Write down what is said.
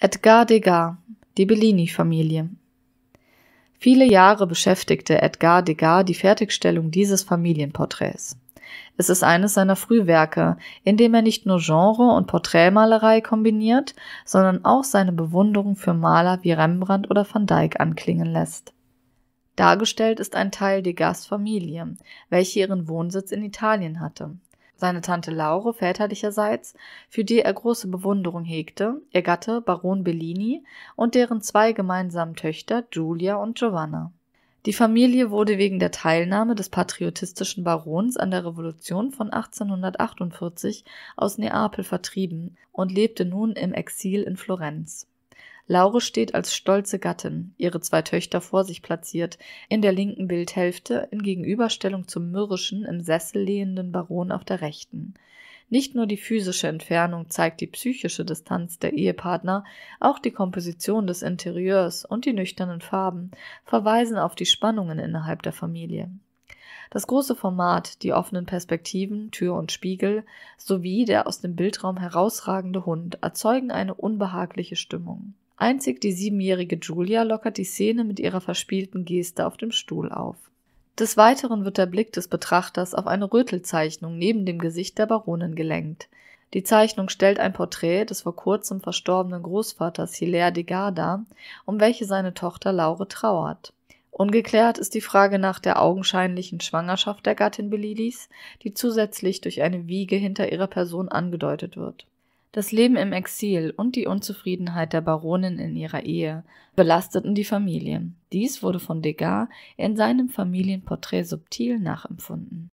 Edgar Degas, die Bellini-Familie. Viele Jahre beschäftigte Edgar Degas die Fertigstellung dieses Familienporträts. Es ist eines seiner Frühwerke, in dem er nicht nur Genre und Porträtmalerei kombiniert, sondern auch seine Bewunderung für Maler wie Rembrandt oder van Dyck anklingen lässt. Dargestellt ist ein Teil Degas Familie, welche ihren Wohnsitz in Italien hatte. Seine Tante Laure väterlicherseits, für die er große Bewunderung hegte, ihr Gatte Baron Bellini und deren zwei gemeinsamen Töchter Giulia und Giovanna. Die Familie wurde wegen der Teilnahme des patriotistischen Barons an der Revolution von 1848 aus Neapel vertrieben und lebte nun im Exil in Florenz. Laure steht als stolze Gattin, ihre zwei Töchter vor sich platziert, in der linken Bildhälfte in Gegenüberstellung zum mürrischen, im Sessel lehenden Baron auf der rechten. Nicht nur die physische Entfernung zeigt die psychische Distanz der Ehepartner, auch die Komposition des Interieurs und die nüchternen Farben verweisen auf die Spannungen innerhalb der Familie. Das große Format, die offenen Perspektiven, Tür und Spiegel sowie der aus dem Bildraum herausragende Hund erzeugen eine unbehagliche Stimmung. Einzig die siebenjährige Julia lockert die Szene mit ihrer verspielten Geste auf dem Stuhl auf. Des Weiteren wird der Blick des Betrachters auf eine Rötelzeichnung neben dem Gesicht der Baronin gelenkt. Die Zeichnung stellt ein Porträt des vor kurzem verstorbenen Großvaters Hilaire de Garda, um welche seine Tochter Laure trauert. Ungeklärt ist die Frage nach der augenscheinlichen Schwangerschaft der Gattin Belidis, die zusätzlich durch eine Wiege hinter ihrer Person angedeutet wird. Das Leben im Exil und die Unzufriedenheit der Baronin in ihrer Ehe belasteten die Familie. Dies wurde von Degas in seinem Familienporträt subtil nachempfunden